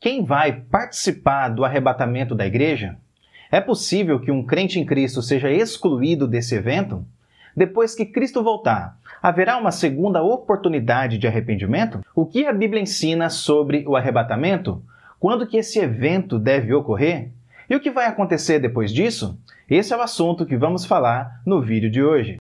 quem vai participar do arrebatamento da igreja? É possível que um crente em Cristo seja excluído desse evento? Depois que Cristo voltar, haverá uma segunda oportunidade de arrependimento? O que a Bíblia ensina sobre o arrebatamento? Quando que esse evento deve ocorrer? E o que vai acontecer depois disso? Esse é o assunto que vamos falar no vídeo de hoje.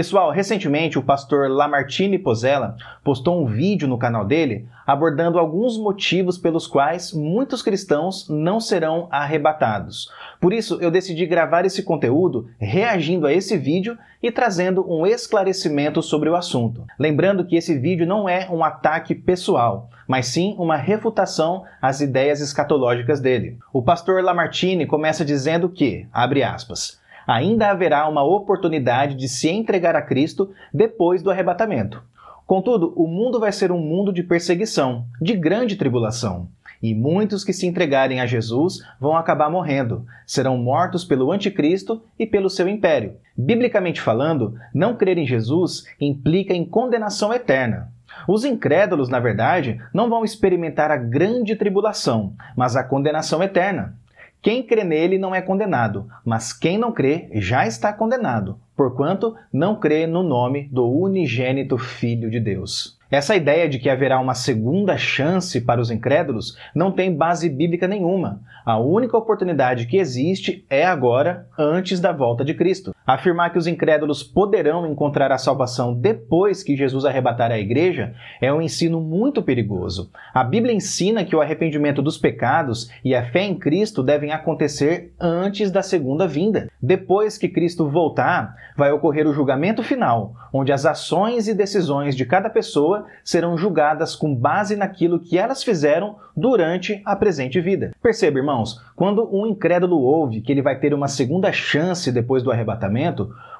Pessoal, recentemente o pastor Lamartine Pozella postou um vídeo no canal dele abordando alguns motivos pelos quais muitos cristãos não serão arrebatados. Por isso, eu decidi gravar esse conteúdo reagindo a esse vídeo e trazendo um esclarecimento sobre o assunto. Lembrando que esse vídeo não é um ataque pessoal, mas sim uma refutação às ideias escatológicas dele. O pastor Lamartine começa dizendo que, abre aspas, ainda haverá uma oportunidade de se entregar a Cristo depois do arrebatamento. Contudo, o mundo vai ser um mundo de perseguição, de grande tribulação. E muitos que se entregarem a Jesus vão acabar morrendo, serão mortos pelo Anticristo e pelo seu império. Biblicamente falando, não crer em Jesus implica em condenação eterna. Os incrédulos, na verdade, não vão experimentar a grande tribulação, mas a condenação eterna. Quem crê nele não é condenado, mas quem não crê já está condenado, porquanto não crê no nome do unigênito Filho de Deus. Essa ideia de que haverá uma segunda chance para os incrédulos não tem base bíblica nenhuma. A única oportunidade que existe é agora, antes da volta de Cristo. Afirmar que os incrédulos poderão encontrar a salvação depois que Jesus arrebatar a igreja é um ensino muito perigoso. A Bíblia ensina que o arrependimento dos pecados e a fé em Cristo devem acontecer antes da segunda vinda. Depois que Cristo voltar, vai ocorrer o julgamento final, onde as ações e decisões de cada pessoa serão julgadas com base naquilo que elas fizeram durante a presente vida. Perceba, irmãos, quando um incrédulo ouve que ele vai ter uma segunda chance depois do arrebatamento,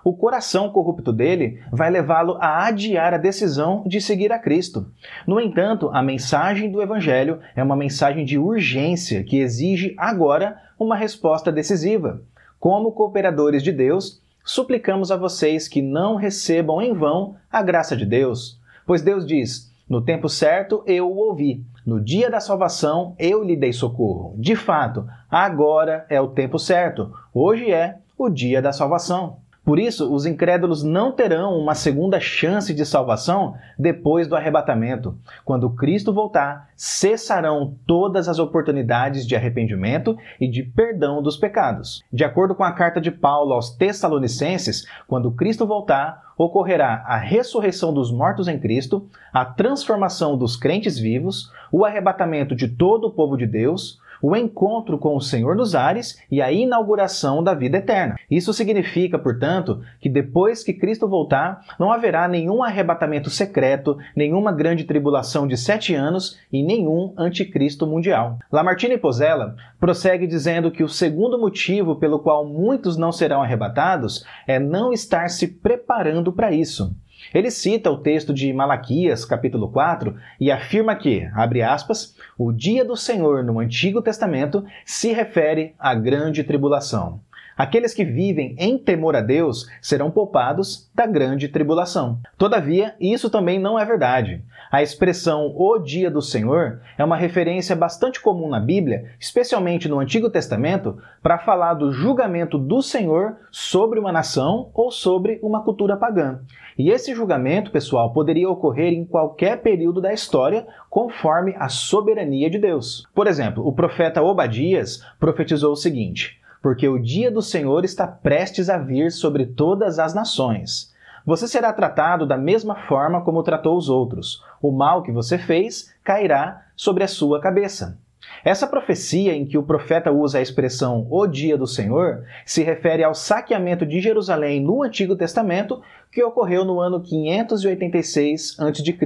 o coração corrupto dele vai levá-lo a adiar a decisão de seguir a Cristo. No entanto, a mensagem do Evangelho é uma mensagem de urgência que exige agora uma resposta decisiva. Como cooperadores de Deus, suplicamos a vocês que não recebam em vão a graça de Deus. Pois Deus diz: No tempo certo eu o ouvi, no dia da salvação eu lhe dei socorro. De fato, agora é o tempo certo, hoje é o dia da salvação. Por isso, os incrédulos não terão uma segunda chance de salvação depois do arrebatamento. Quando Cristo voltar, cessarão todas as oportunidades de arrependimento e de perdão dos pecados. De acordo com a carta de Paulo aos Tessalonicenses, quando Cristo voltar, ocorrerá a ressurreição dos mortos em Cristo, a transformação dos crentes vivos, o arrebatamento de todo o povo de Deus, o encontro com o Senhor nos ares e a inauguração da vida eterna. Isso significa, portanto, que depois que Cristo voltar, não haverá nenhum arrebatamento secreto, nenhuma grande tribulação de sete anos e nenhum anticristo mundial. Lamartine Pozella prossegue dizendo que o segundo motivo pelo qual muitos não serão arrebatados é não estar se preparando para isso. Ele cita o texto de Malaquias, capítulo 4, e afirma que, abre aspas, o dia do Senhor no Antigo Testamento se refere à grande tribulação. Aqueles que vivem em temor a Deus serão poupados da grande tribulação. Todavia, isso também não é verdade. A expressão o dia do Senhor é uma referência bastante comum na Bíblia, especialmente no Antigo Testamento, para falar do julgamento do Senhor sobre uma nação ou sobre uma cultura pagã. E esse julgamento, pessoal, poderia ocorrer em qualquer período da história, conforme a soberania de Deus. Por exemplo, o profeta Obadias profetizou o seguinte: porque o dia do Senhor está prestes a vir sobre todas as nações. Você será tratado da mesma forma como tratou os outros. O mal que você fez cairá sobre a sua cabeça. Essa profecia em que o profeta usa a expressão o dia do Senhor se refere ao saqueamento de Jerusalém no Antigo Testamento que ocorreu no ano 586 a.C.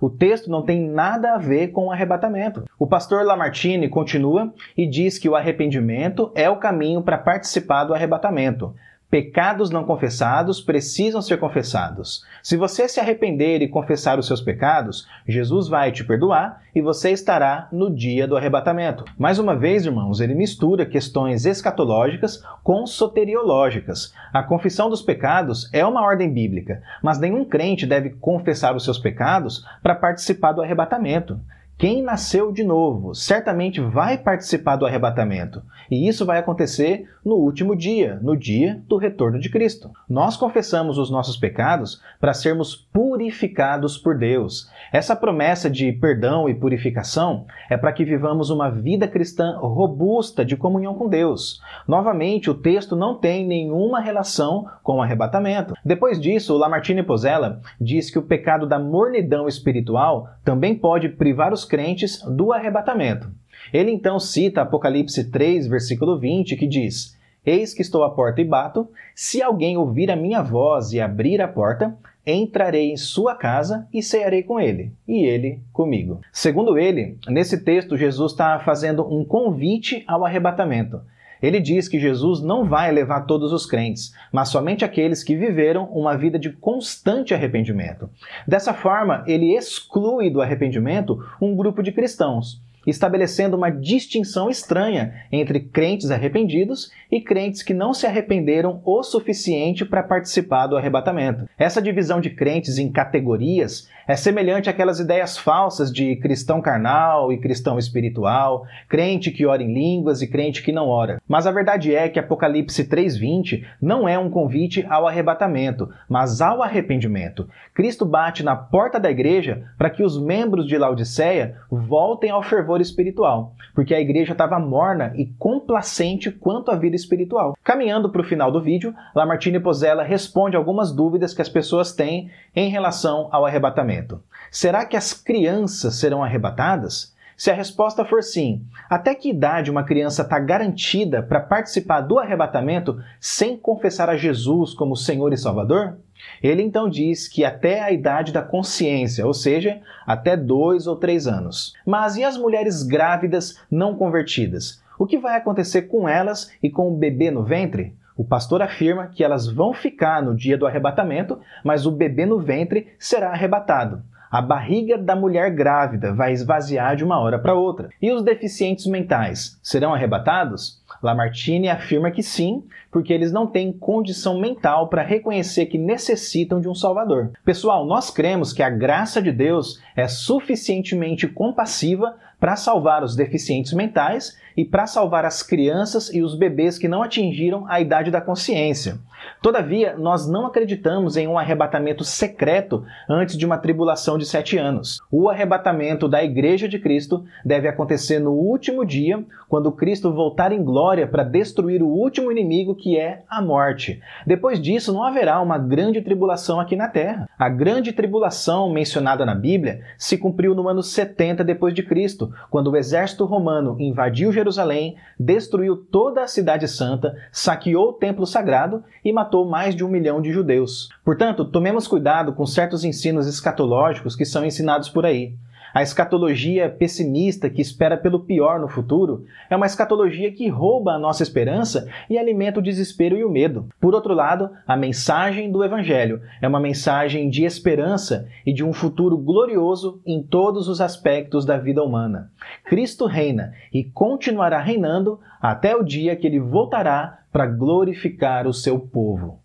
O texto não tem nada a ver com o arrebatamento. O pastor Lamartine continua e diz que o arrependimento é o caminho para participar do arrebatamento. Pecados não confessados precisam ser confessados. Se você se arrepender e confessar os seus pecados, Jesus vai te perdoar e você estará no dia do arrebatamento. Mais uma vez, irmãos, ele mistura questões escatológicas com soteriológicas. A confissão dos pecados é uma ordem bíblica, mas nenhum crente deve confessar os seus pecados para participar do arrebatamento. Quem nasceu de novo certamente vai participar do arrebatamento, e isso vai acontecer no último dia, no dia do retorno de Cristo. Nós confessamos os nossos pecados para sermos purificados por Deus. Essa promessa de perdão e purificação é para que vivamos uma vida cristã robusta de comunhão com Deus. Novamente, o texto não tem nenhuma relação com o arrebatamento. Depois disso, Lamartine Pozella diz que o pecado da mornidão espiritual também pode privar os crentes do arrebatamento. Ele então cita Apocalipse 3, versículo 20, que diz: Eis que estou à porta e bato. Se alguém ouvir a minha voz e abrir a porta, entrarei em sua casa e cearei com ele, e ele comigo. Segundo ele, nesse texto, Jesus está fazendo um convite ao arrebatamento. Ele diz que Jesus não vai levar todos os crentes, mas somente aqueles que viveram uma vida de constante arrependimento. Dessa forma, ele exclui do arrependimento um grupo de cristãos estabelecendo uma distinção estranha entre crentes arrependidos e crentes que não se arrependeram o suficiente para participar do arrebatamento. Essa divisão de crentes em categorias é semelhante àquelas ideias falsas de cristão carnal e cristão espiritual, crente que ora em línguas e crente que não ora. Mas a verdade é que Apocalipse 3:20 não é um convite ao arrebatamento, mas ao arrependimento. Cristo bate na porta da igreja para que os membros de Laodiceia voltem ao fervor fervor espiritual, porque a igreja estava morna e complacente quanto à vida espiritual. Caminhando para o final do vídeo, Lamartine Pozella responde algumas dúvidas que as pessoas têm em relação ao arrebatamento. Será que as crianças serão arrebatadas? Se a resposta for sim, até que idade uma criança está garantida para participar do arrebatamento sem confessar a Jesus como Senhor e Salvador? Ele então diz que até a idade da consciência, ou seja, até dois ou três anos. Mas e as mulheres grávidas não convertidas? O que vai acontecer com elas e com o bebê no ventre? O pastor afirma que elas vão ficar no dia do arrebatamento, mas o bebê no ventre será arrebatado. A barriga da mulher grávida vai esvaziar de uma hora para outra. E os deficientes mentais serão arrebatados? Lamartine afirma que sim, porque eles não têm condição mental para reconhecer que necessitam de um Salvador. Pessoal, nós cremos que a graça de Deus é suficientemente compassiva para salvar os deficientes mentais e para salvar as crianças e os bebês que não atingiram a idade da consciência. Todavia, nós não acreditamos em um arrebatamento secreto antes de uma tribulação de sete anos. O arrebatamento da Igreja de Cristo deve acontecer no último dia, quando Cristo voltar em glória para destruir o último inimigo que é a morte. Depois disso, não haverá uma grande tribulação aqui na terra. A grande tribulação mencionada na Bíblia se cumpriu no ano 70 depois de Cristo, quando o exército romano invadiu Jerusalém, destruiu toda a Cidade Santa, saqueou o templo sagrado e matou mais de um milhão de judeus. Portanto, tomemos cuidado com certos ensinos escatológicos que são ensinados por aí. A escatologia pessimista que espera pelo pior no futuro é uma escatologia que rouba a nossa esperança e alimenta o desespero e o medo. Por outro lado, a mensagem do Evangelho é uma mensagem de esperança e de um futuro glorioso em todos os aspectos da vida humana. Cristo reina e continuará reinando até o dia que ele voltará para glorificar o seu povo.